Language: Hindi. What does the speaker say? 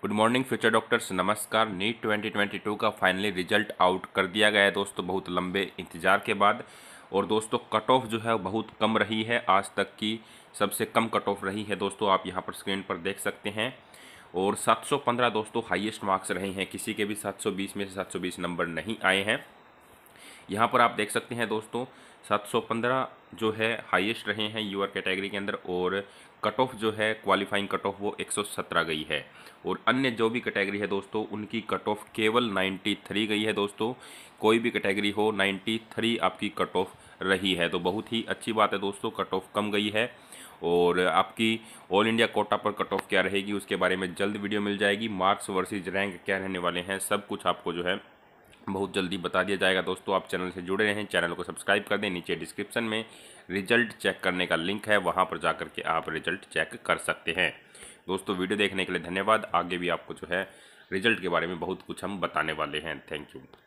गुड मॉर्निंग फ्यूचर डॉक्टर्स नमस्कार नीट 2022 का फाइनली रिजल्ट आउट कर दिया गया है दोस्तों बहुत लंबे इंतज़ार के बाद और दोस्तों कट ऑफ जो है बहुत कम रही है आज तक की सबसे कम कट ऑफ रही है दोस्तों आप यहाँ पर स्क्रीन पर देख सकते हैं और 715 दोस्तों हाईएस्ट मार्क्स रहे हैं किसी के भी 720 में से 720 नंबर नहीं आए हैं यहाँ पर आप देख सकते हैं दोस्तों 715 जो है हाईएस्ट रहे हैं यूआर कैटेगरी के अंदर और कट ऑफ जो है क्वालिफाइंग कट ऑफ वो 117 गई है और अन्य जो भी कैटेगरी है दोस्तों उनकी कट ऑफ केवल 93 गई है दोस्तों कोई भी कैटेगरी हो 93 आपकी कट ऑफ रही है तो बहुत ही अच्छी बात है दोस्तों कट ऑफ कम गई है और आपकी ऑल इंडिया कोटा पर कट ऑफ क्या रहेगी उसके बारे में जल्द वीडियो मिल जाएगी मार्क्स वर्सेज रैंक क्या रहने वाले हैं सब कुछ आपको जो है बहुत जल्दी बता दिया जाएगा दोस्तों आप चैनल से जुड़े रहें चैनल को सब्सक्राइब कर दें नीचे डिस्क्रिप्शन में रिजल्ट चेक करने का लिंक है वहाँ पर जा के आप रिजल्ट चेक कर सकते हैं दोस्तों वीडियो देखने के लिए धन्यवाद आगे भी आपको जो है रिजल्ट के बारे में बहुत कुछ हम बताने वाले हैं थैंक यू